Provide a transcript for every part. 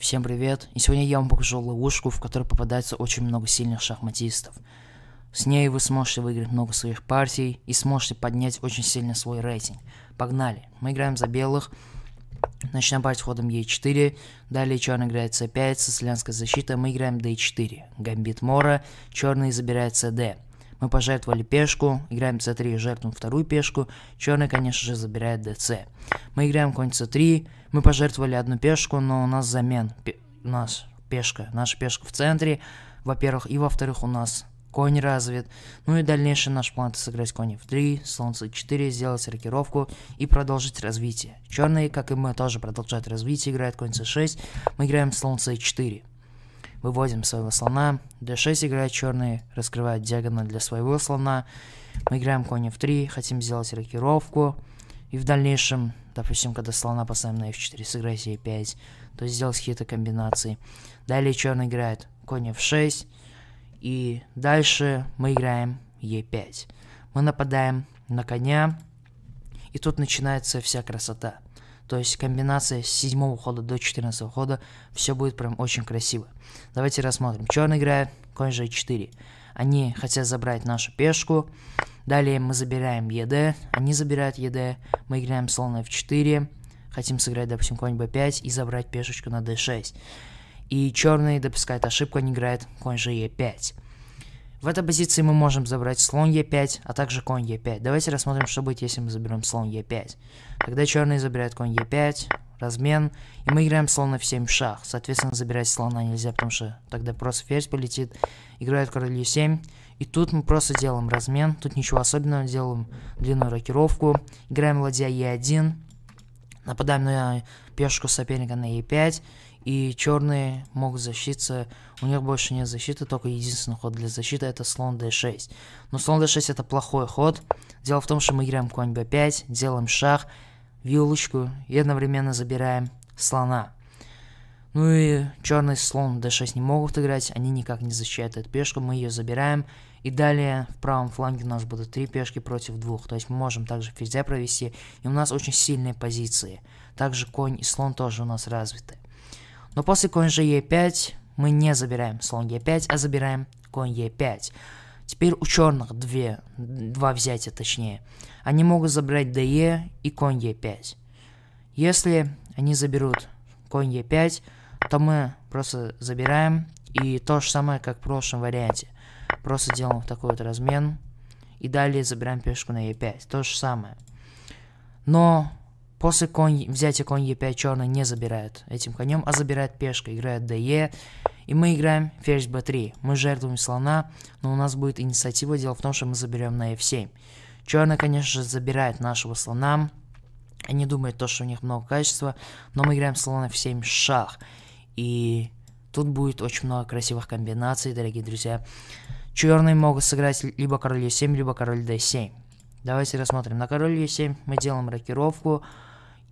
Всем привет, и сегодня я вам покажу ловушку, в которой попадается очень много сильных шахматистов. С ней вы сможете выиграть много своих партий и сможете поднять очень сильно свой рейтинг. Погнали, мы играем за белых, начинаем партию ходом Е4, далее черный играет С5, сицилианская защита, мы играем d 4 гамбит Мора, черный забирает СД. Мы пожертвовали пешку, играем c3, жертвуем вторую пешку. Черный, конечно же, забирает dc. Мы играем конь c3, мы пожертвовали одну пешку, но у нас замен. у нас пешка, наша пешка в центре, во-первых, и во-вторых, у нас конь развит. Ну и дальнейший наш план это сыграть конь f3, слон c4, сделать рокировку и продолжить развитие. Черные, как и мы, тоже продолжают развитие, играет конь c6, мы играем слон c4. Выводим своего слона. d6 играет черный, раскрывает диагональ для своего слона. Мы играем конь f3, хотим сделать рокировку. И в дальнейшем, допустим, когда слона поставим на f4, сыграть e5, то есть сделать какие-то комбинации. Далее черный играет конь f6. И дальше мы играем e5. Мы нападаем на коня. И тут начинается вся красота. То есть комбинация с 7 хода до 14 хода, все будет прям очень красиво. Давайте рассмотрим. Черный играет конь g4. Они хотят забрать нашу пешку. Далее мы забираем ЕД, они забирают ЕД, мы играем слон f4, хотим сыграть, допустим, конь b5 и забрать пешечку на d6. И черный допускает ошибку, они играют конь g e5. В этой позиции мы можем забрать слон Е5, а также конь Е5. Давайте рассмотрим, что будет, если мы заберем слон Е5. Тогда черный забирает конь Е5, размен, и мы играем слона в 7 шах. Соответственно, забирать слона нельзя, потому что тогда просто ферзь полетит. Играет король Е7, и тут мы просто делаем размен, тут ничего особенного, делаем длинную рокировку. Играем ладья Е1, нападаем на пешку соперника на Е5, и черные могут защититься, у них больше нет защиты, только единственный ход для защиты это слон d6. Но слон d6 это плохой ход. Дело в том, что мы играем конь b5, делаем шаг вилочку и одновременно забираем слона. Ну и черный слон d6 не могут играть, они никак не защищают эту пешку, мы ее забираем. И далее в правом фланге у нас будут три пешки против двух, то есть мы можем также ферзя провести, и у нас очень сильные позиции. Также конь и слон тоже у нас развиты. Но после конь же e5 мы не забираем слон e5, а забираем конь e5. Теперь у черных две, два взятия точнее. Они могут забрать де и конь e5. Если они заберут конь e5, то мы просто забираем. И то же самое, как в прошлом варианте. Просто делаем такой вот размен. И далее забираем пешку на e5. То же самое. Но После конь, взятия конь Е5 черный не забирает этим конем, а забирает пешка, играет ДЕ. И мы играем ферзь b3. Мы жертвуем слона, но у нас будет инициатива. Дело в том, что мы заберем на f7. Черный, конечно же, забирает нашего слона. Они думают то, что у них много качества, но мы играем слона f7 шах. И тут будет очень много красивых комбинаций, дорогие друзья. Черные могут сыграть либо король e7, либо король d7. Давайте рассмотрим. На король e7 мы делаем рокировку.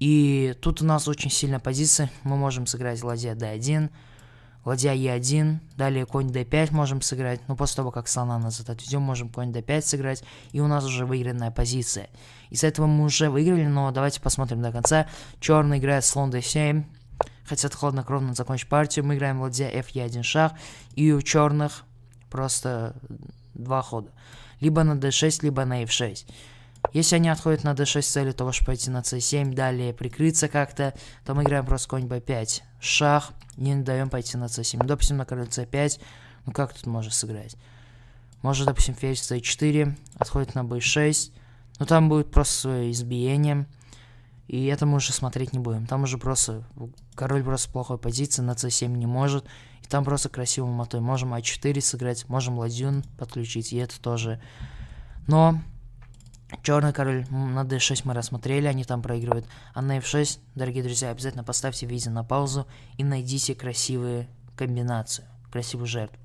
И тут у нас очень сильная позиция. Мы можем сыграть ладья d1, ладья e1, далее конь d5 можем сыграть. Но ну, после того, как слона назад отведем, можем конь d5 сыграть. И у нас уже выигранная позиция. Из этого мы уже выиграли, но давайте посмотрим до конца. Черный играет слон d7. Хотят хладнокровно закончить партию. Мы играем ладья f e1 шах. И у черных просто два хода. Либо на d6, либо на f6. Если они отходят на d6 цели, то ваш пойти на c7, далее прикрыться как-то, то мы играем просто конь b5, шах, не даем пойти на c7. Ну, допустим, на король c5, ну как тут можно сыграть? Может, допустим, ферзь c4, отходит на b6, но ну, там будет просто свое избиение, и это мы уже смотреть не будем. Там уже просто король просто в плохой позиции, на c7 не может, и там просто красивым матой. Можем a а 4 сыграть, можем ладью подключить, и это тоже... Но Черный король на d6 мы рассмотрели, они там проигрывают. А на f6, дорогие друзья, обязательно поставьте видео на паузу и найдите красивые комбинацию, красивую жертву.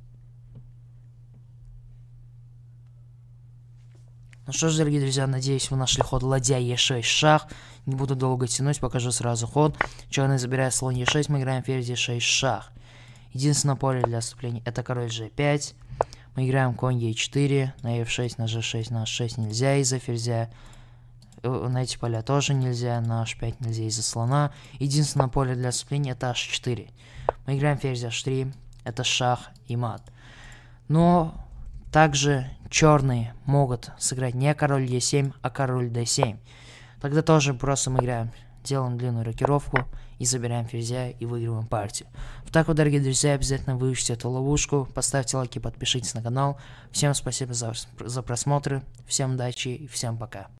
Ну что ж, дорогие друзья, надеюсь, вы нашли ход ладья e6 шах. Не буду долго тянуть, покажу сразу ход. Черный забирает слон e6, мы играем ферзь e6 шах. Единственное поле для отступления это король g5. Мы играем конь Е4, на е 6 на ж 6 на H6 нельзя из-за ферзя. Э, на эти поля тоже нельзя, на H5 нельзя из-за слона. Единственное поле для сцепления это H4. Мы играем ферзь H3, это шах и мат. Но также черные могут сыграть не король Е7, а король d7. Тогда тоже просто мы играем, делаем длинную рокировку и забираем ферзя и выигрываем партию. В так вот, дорогие друзья, обязательно выучите эту ловушку, поставьте лайки, подпишитесь на канал. Всем спасибо за, за просмотры, всем удачи и всем пока.